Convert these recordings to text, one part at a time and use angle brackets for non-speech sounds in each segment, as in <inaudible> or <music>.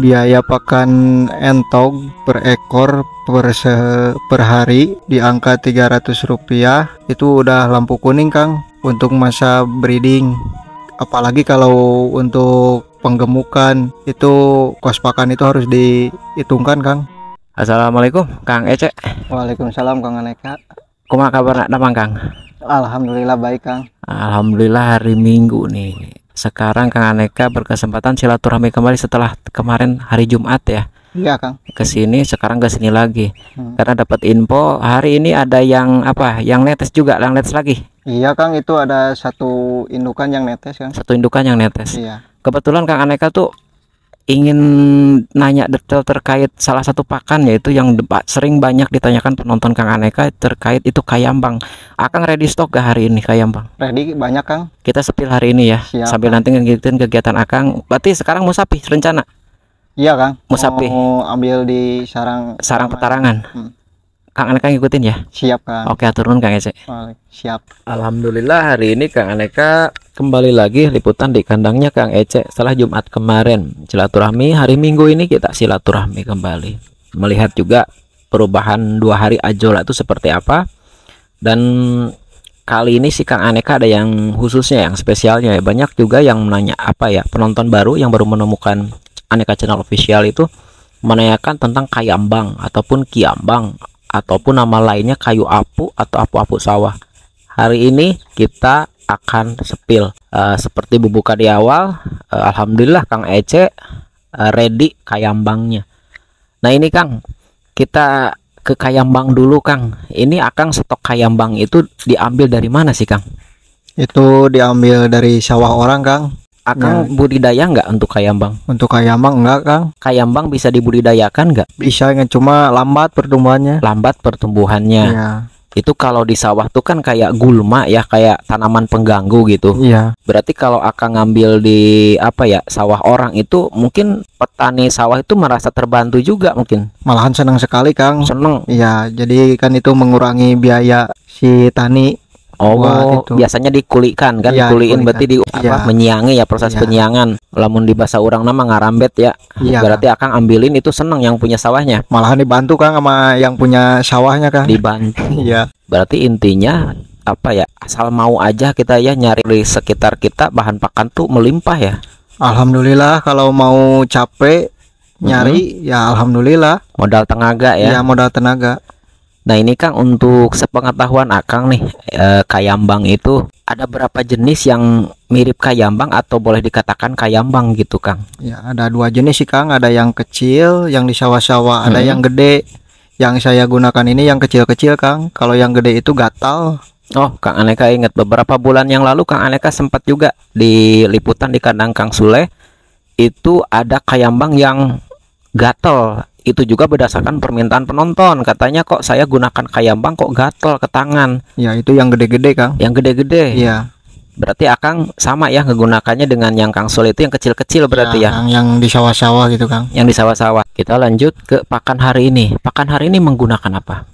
biaya pakan entog per ekor per, se per hari di angka 300 rupiah itu udah lampu kuning Kang untuk masa breeding apalagi kalau untuk penggemukan itu kos pakan itu harus dihitungkan Kang Assalamualaikum Kang Ece Waalaikumsalam Kang Aneka Kuma kabar nak Kang Alhamdulillah baik Kang Alhamdulillah hari Minggu nih sekarang Kang Aneka berkesempatan silaturahmi kembali setelah kemarin hari Jumat ya. Iya Kang. Ke sini sekarang ke sini lagi. Hmm. Karena dapat info hari ini ada yang apa? Yang netes juga, yang netes lagi. Iya Kang, itu ada satu indukan yang netes kan, Satu indukan yang netes. Iya. Kebetulan Kang Aneka tuh ingin nanya detail terkait salah satu pakan yaitu yang sering banyak ditanyakan penonton Kang Aneka terkait itu Kayambang. Akang ready stock gak hari ini Kayambang? Ready banyak Kang. Kita sepil hari ini ya. Siap, sambil nanti ngegitin kegiatan Akang. Berarti sekarang mau sapi rencana? Iya Kang. sapi. Mau ambil di sarang sarang petarangan. Hmm Kang Aneka ngikutin ya? Siap, Kang. Oke, turun Kang Ece. Siap. Alhamdulillah hari ini Kang Aneka kembali lagi liputan di kandangnya Kang Ece setelah Jumat kemarin. Silaturahmi hari Minggu ini kita silaturahmi kembali. Melihat juga perubahan dua hari ajola itu seperti apa. Dan kali ini si Kang Aneka ada yang khususnya, yang spesialnya ya. Banyak juga yang menanya apa ya, penonton baru yang baru menemukan Aneka Channel Official itu menanyakan tentang kayambang ataupun kiambang ataupun nama lainnya kayu apu atau apu-apu sawah. Hari ini kita akan sepil uh, seperti bubuka di awal. Uh, Alhamdulillah Kang Ece uh, ready kayambangnya. Nah ini Kang, kita ke kayambang dulu Kang. Ini akan stok kayambang itu diambil dari mana sih Kang? Itu diambil dari sawah orang Kang. Akan ah, ya. Nah. budidaya nggak untuk kayambang? Untuk kayambang enggak, Kang. Kayambang bisa dibudidayakan nggak? Bisa, cuma lambat pertumbuhannya. Lambat pertumbuhannya. Ya. Itu kalau di sawah tuh kan kayak gulma ya, kayak tanaman pengganggu gitu. Iya. Berarti kalau akan ngambil di apa ya, sawah orang itu mungkin petani sawah itu merasa terbantu juga mungkin. Malahan senang sekali, Kang. Seneng. Iya, jadi kan itu mengurangi biaya si tani Oh, itu. biasanya dikulikan kan, ya, Kulikin berarti di ya. apa iya. menyiangi ya proses ya. penyiangan. Lamun di bahasa orang nama ngarambet ya. ya. Berarti akan ambilin itu seneng yang punya sawahnya. Malahan dibantu kan sama yang punya sawahnya kan? Dibantu. <laughs> Iya. berarti intinya apa ya asal mau aja kita ya nyari di sekitar kita bahan pakan tuh melimpah ya Alhamdulillah kalau mau capek nyari -hmm. ya Alhamdulillah modal tenaga ya ya modal tenaga Nah ini Kang untuk sepengetahuan Akang ah, nih e, kayambang itu ada berapa jenis yang mirip kayambang atau boleh dikatakan kayambang gitu Kang? Ya ada dua jenis sih Kang, ada yang kecil yang di sawah-sawah, hmm. ada yang gede. Yang saya gunakan ini yang kecil-kecil Kang. Kalau yang gede itu gatal. Oh, Kang Aneka ingat beberapa bulan yang lalu Kang Aneka sempat juga di liputan di kandang Kang Sule itu ada kayambang yang gatal itu juga berdasarkan permintaan penonton katanya kok saya gunakan kayambang kok gatel ke tangan ya itu yang gede-gede kang yang gede-gede ya berarti akang sama ya menggunakannya dengan yang kang sul itu yang kecil-kecil berarti ya, ya. yang, yang di sawah-sawah gitu kang yang di sawah-sawah kita lanjut ke pakan hari ini pakan hari ini menggunakan apa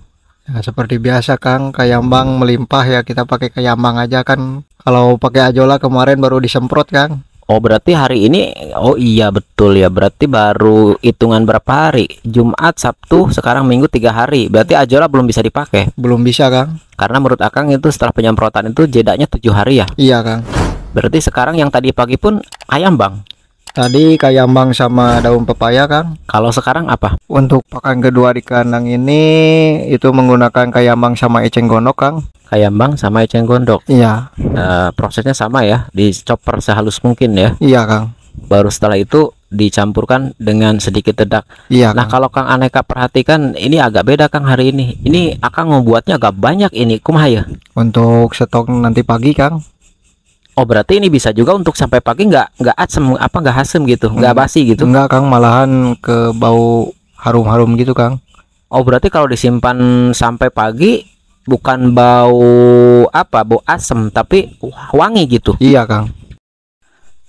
ya, seperti biasa kang kayambang melimpah ya kita pakai kayambang aja kan kalau pakai ajola kemarin baru disemprot kang Oh berarti hari ini oh iya betul ya berarti baru hitungan berapa hari Jumat Sabtu sekarang Minggu tiga hari berarti ajola belum bisa dipakai belum bisa Kang karena menurut Akang itu setelah penyemprotan itu jedanya tujuh hari ya iya Kang berarti sekarang yang tadi pagi pun ayam bang tadi kayak bang sama daun pepaya Kang. kalau sekarang apa untuk pakan kedua di kandang ini itu menggunakan kayak bang sama eceng gondok kang kayambang sama eceng gondok. Iya. E, prosesnya sama ya, dicoper sehalus mungkin ya. Iya, Kang. Baru setelah itu dicampurkan dengan sedikit dedak. Iya. Nah, Kang. kalau Kang Aneka perhatikan ini agak beda Kang hari ini. Ini akan membuatnya agak banyak ini kumaha ya? Untuk stok nanti pagi, Kang. Oh berarti ini bisa juga untuk sampai pagi nggak nggak asem apa nggak hasem gitu nggak basi gitu nggak kang malahan ke bau harum-harum gitu kang Oh berarti kalau disimpan sampai pagi bukan bau apa bau asem tapi wangi gitu iya kang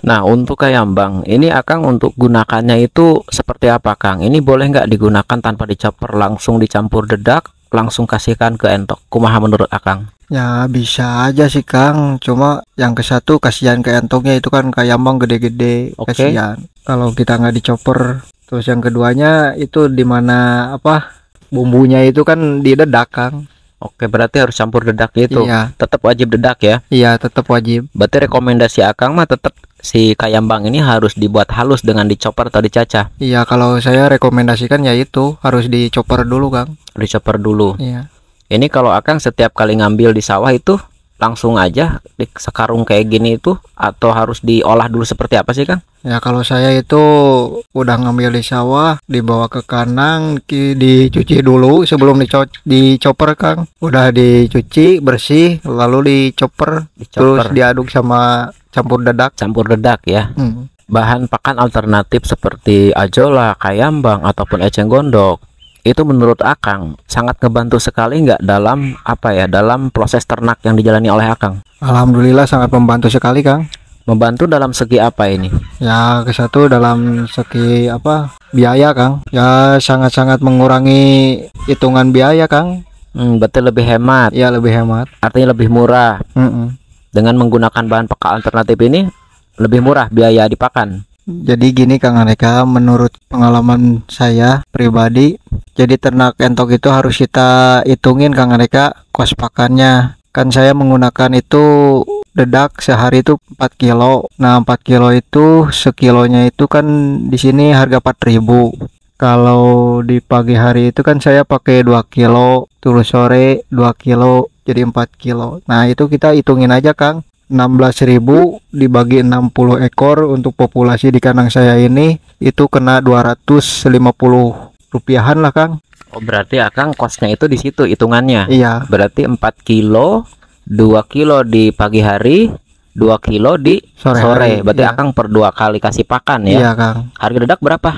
nah untuk kayak kayambang ini akang untuk gunakannya itu seperti apa kang ini boleh nggak digunakan tanpa dicaper langsung dicampur dedak langsung kasihkan ke entok kumaha menurut akang ya bisa aja sih kang cuma yang ke satu kasihan ke entoknya itu kan kayak kayambang gede-gede okay. kasihan kalau kita nggak dicoper terus yang keduanya itu dimana apa bumbunya itu kan didedak kang Oke, berarti harus campur dedak gitu. Iya. Tetap wajib dedak ya? Iya, tetap wajib. Berarti rekomendasi Akang mah tetap si kayambang ini harus dibuat halus dengan dicoper atau dicacah. Iya, kalau saya rekomendasikan ya itu harus dicoper dulu, Kang. Dicoper dulu. Iya. Ini kalau Akang setiap kali ngambil di sawah itu langsung aja di sekarung kayak gini itu atau harus diolah dulu seperti apa sih Kang? Ya kalau saya itu udah ngambil di sawah, dibawa ke kanang, dicuci dulu sebelum dicop dicoper Kang. Udah dicuci bersih, lalu dicoper, dicoper. terus diaduk sama campur dedak. Campur dedak ya. Hmm. Bahan pakan alternatif seperti ajola, kayambang ataupun eceng gondok itu menurut Akang sangat ngebantu sekali nggak dalam apa ya dalam proses ternak yang dijalani oleh Akang? Alhamdulillah sangat membantu sekali Kang. Membantu dalam segi apa ini? Ya ke satu dalam segi apa biaya Kang. Ya sangat-sangat mengurangi hitungan biaya Kang. Hmm, betul lebih hemat. Ya lebih hemat. Artinya lebih murah. Mm -mm. Dengan menggunakan bahan peka alternatif ini lebih murah biaya dipakan. Hmm. Jadi gini Kang Aneka, menurut pengalaman saya pribadi, jadi ternak entok itu harus kita hitungin Kang Aneka kos pakannya. Kan saya menggunakan itu dedak sehari itu 4 kilo. Nah, 4 kilo itu sekilonya itu kan di sini harga 4000. Kalau di pagi hari itu kan saya pakai 2 kilo, terus sore 2 kilo, jadi 4 kilo. Nah, itu kita hitungin aja, Kang. 16.000 dibagi 60 ekor untuk populasi di kandang saya ini itu kena 250 rupiahan lah Kang. Oh berarti Akang ah, kosnya itu di situ hitungannya. Iya. Berarti 4 kilo, 2 kilo di pagi hari, 2 kilo di sore. sore. Hari, Berarti iya. Akang ah, per dua kali kasih pakan ya. Iya, Kang. Harga dedak berapa?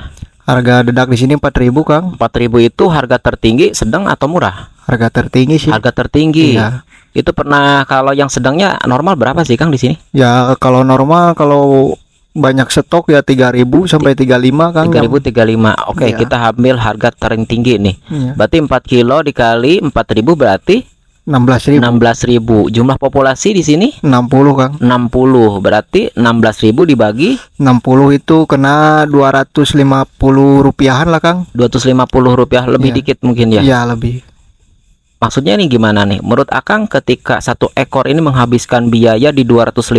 Harga dedak di sini 4000, Kang. 4000 itu harga tertinggi, sedang atau murah? Harga tertinggi sih. Harga tertinggi. Iya itu pernah kalau yang sedangnya normal berapa sih Kang di sini? Ya kalau normal kalau banyak stok ya 3000 sampai 35 Kang. 3000 35. Oke, okay, ya. kita ambil harga tering tinggi nih. Ya. Berarti 4 kilo dikali 4000 berarti 16.000. 16.000. Jumlah populasi di sini 60, Kang. 60. Berarti 16.000 dibagi 60 itu kena 250 rupiahan lah, Kang. 250 rupiah lebih ya. dikit mungkin ya. Iya, lebih. Maksudnya nih gimana nih? Menurut Akang ketika satu ekor ini menghabiskan biaya di 250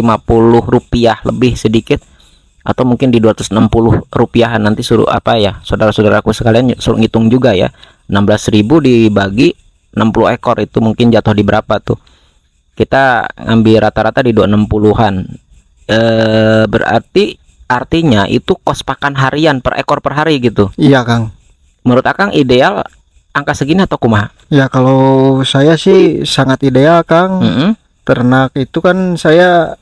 rupiah lebih sedikit atau mungkin di 260 rupiah nanti suruh apa ya saudara-saudaraku sekalian suruh ngitung juga ya 16.000 dibagi 60 ekor itu mungkin jatuh di berapa tuh kita ngambil rata-rata di 260-an e, eh, berarti artinya itu kos pakan harian per ekor per hari gitu iya Kang menurut Akang ideal angka segini atau kumaha Ya kalau saya sih sangat ideal Kang. Mm -hmm. Ternak itu kan saya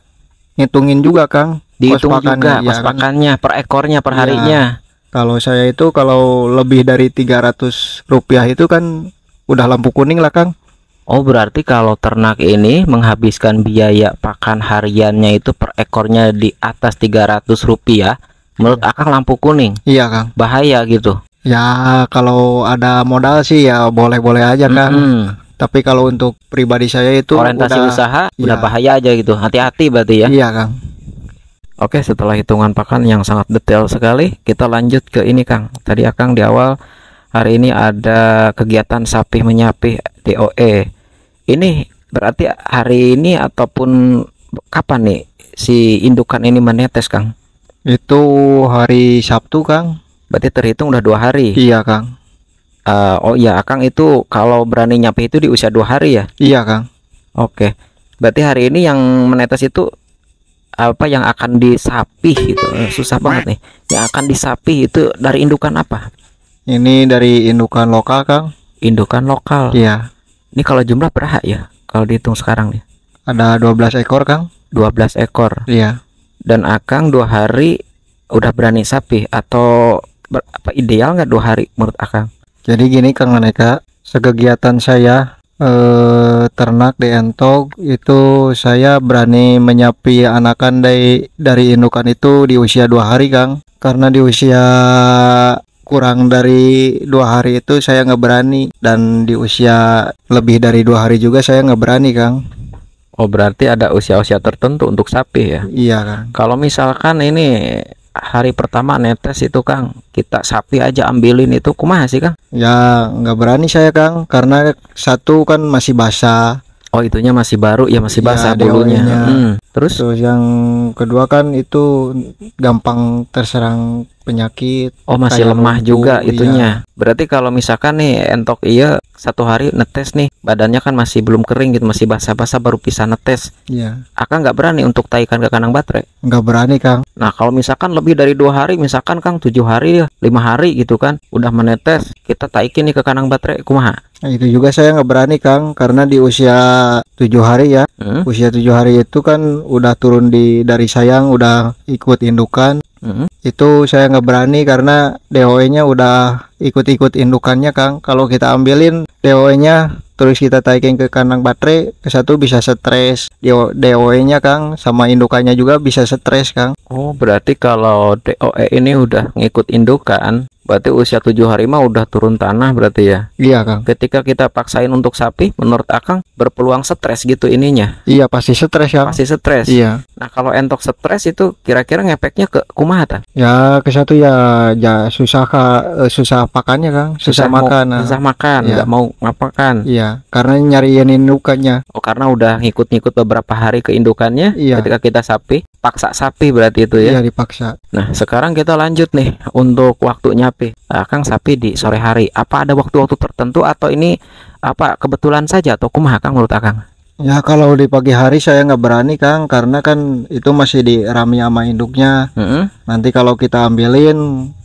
ngitungin juga Kang. Dihitung kos juga ya, kos kan? pakannya per ekornya per ya. harinya. Ya, kalau saya itu kalau lebih dari 300 rupiah itu kan udah lampu kuning lah Kang. Oh berarti kalau ternak ini menghabiskan biaya pakan hariannya itu per ekornya di atas 300 rupiah Menurut ya. Akang lampu kuning Iya Kang Bahaya gitu Ya kalau ada modal sih ya boleh-boleh aja kan. Mm -hmm. Tapi kalau untuk pribadi saya itu orientasi udah, usaha ya. udah bahaya aja gitu. Hati-hati berarti ya. Iya Kang. Oke setelah hitungan pakan yang sangat detail sekali kita lanjut ke ini Kang. Tadi Akang ya, di awal hari ini ada kegiatan sapi menyapih DOE. Ini berarti hari ini ataupun kapan nih si indukan ini menetes Kang? Itu hari Sabtu Kang Berarti terhitung udah dua hari. Iya Kang. Uh, oh iya Akang itu kalau berani nyampe itu di usia dua hari ya? Iya Kang. Oke. Berarti hari ini yang menetes itu apa yang akan disapih gitu eh, susah banget nih yang akan disapih itu dari indukan apa ini dari indukan lokal kang indukan lokal iya ini kalau jumlah berapa ya kalau dihitung sekarang nih ada 12 ekor kang 12 ekor iya dan akang dua hari udah berani sapi atau ber, apa ideal nggak dua hari menurut akang jadi gini kang Aneka sekegiatan saya eh, ternak di entok itu saya berani menyapi anakan dari dari indukan itu di usia dua hari Kang karena di usia kurang dari dua hari itu saya nggak berani dan di usia lebih dari dua hari juga saya nggak berani Kang Oh berarti ada usia-usia tertentu untuk sapi ya? Iya Kang. Kalau misalkan ini hari pertama netes itu Kang kita sapi aja ambilin itu kumaha sih Kang ya nggak berani saya Kang karena satu kan masih basah oh itunya masih baru ya masih basah ya, bulunya hmm. Terus Terus yang kedua kan itu gampang terserang penyakit. Oh masih lemah lumpuh, juga iya. itunya. Berarti kalau misalkan nih entok iya satu hari netes nih badannya kan masih belum kering gitu masih basah-basah baru bisa netes. Iya. Akan nggak berani untuk taikan ke kanang baterai. Nggak berani kang. Nah kalau misalkan lebih dari dua hari misalkan kang tujuh hari lima hari gitu kan udah menetes kita taikin nih ke kanang baterai kumaha. Nah, itu juga saya nggak berani kang karena di usia tujuh hari ya hmm? usia tujuh hari itu kan udah turun di dari sayang udah ikut indukan mm -hmm. itu saya nggak berani karena DOE-nya udah ikut-ikut indukannya Kang kalau kita ambilin DOE-nya terus kita taikin ke kandang baterai ke satu bisa stres DOE nya Kang sama indukannya juga bisa stres Kang oh berarti kalau DOE ini udah ngikut indukan Berarti usia tujuh hari mah udah turun tanah berarti ya? Iya Kang. Ketika kita paksain untuk sapi, menurut Akang berpeluang stres gitu ininya? Iya pasti stres ya. Pasti stres. Iya. Nah kalau entok stres itu kira-kira ngepeknya ke kumaha ta? Ya ke satu ya ya susah ka, eh, susah pakannya Kang, susah, susah makan. Mau, nah. Susah makan, iya. nggak iya. mau ngapakan. Iya. Karena nyariin indukannya. Oh karena udah ngikut-ngikut beberapa hari ke indukannya. Iya. Ketika kita sapi, paksa sapi berarti itu ya? Iya dipaksa. Nah, sekarang kita lanjut nih untuk waktunya nyapi. Nah, Kang sapi di sore hari. Apa ada waktu-waktu tertentu atau ini apa kebetulan saja atau kumaha Kang menurut Akang? Ya kalau di pagi hari saya nggak berani Kang karena kan itu masih di dirami sama induknya. Mm -hmm. Nanti kalau kita ambilin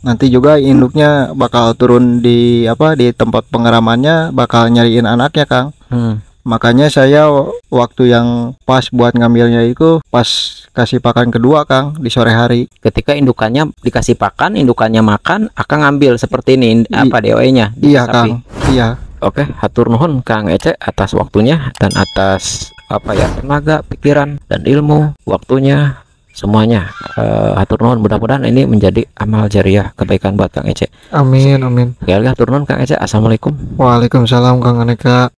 nanti juga induknya bakal turun di apa di tempat pengeramannya bakal nyariin anaknya Kang. Mm makanya saya waktu yang pas buat ngambilnya itu pas kasih pakan kedua Kang di sore hari ketika indukannya dikasih pakan indukannya makan akan ngambil seperti ini apa DOE-nya iya sapi. Kang iya oke hatur nuhun Kang Ece atas waktunya dan atas apa ya tenaga pikiran dan ilmu waktunya semuanya uh, hatur nuhun mudah-mudahan ini menjadi amal jariah kebaikan buat Kang Ece amin amin ya hatur nuhun Kang Ece assalamualaikum waalaikumsalam Kang Aneka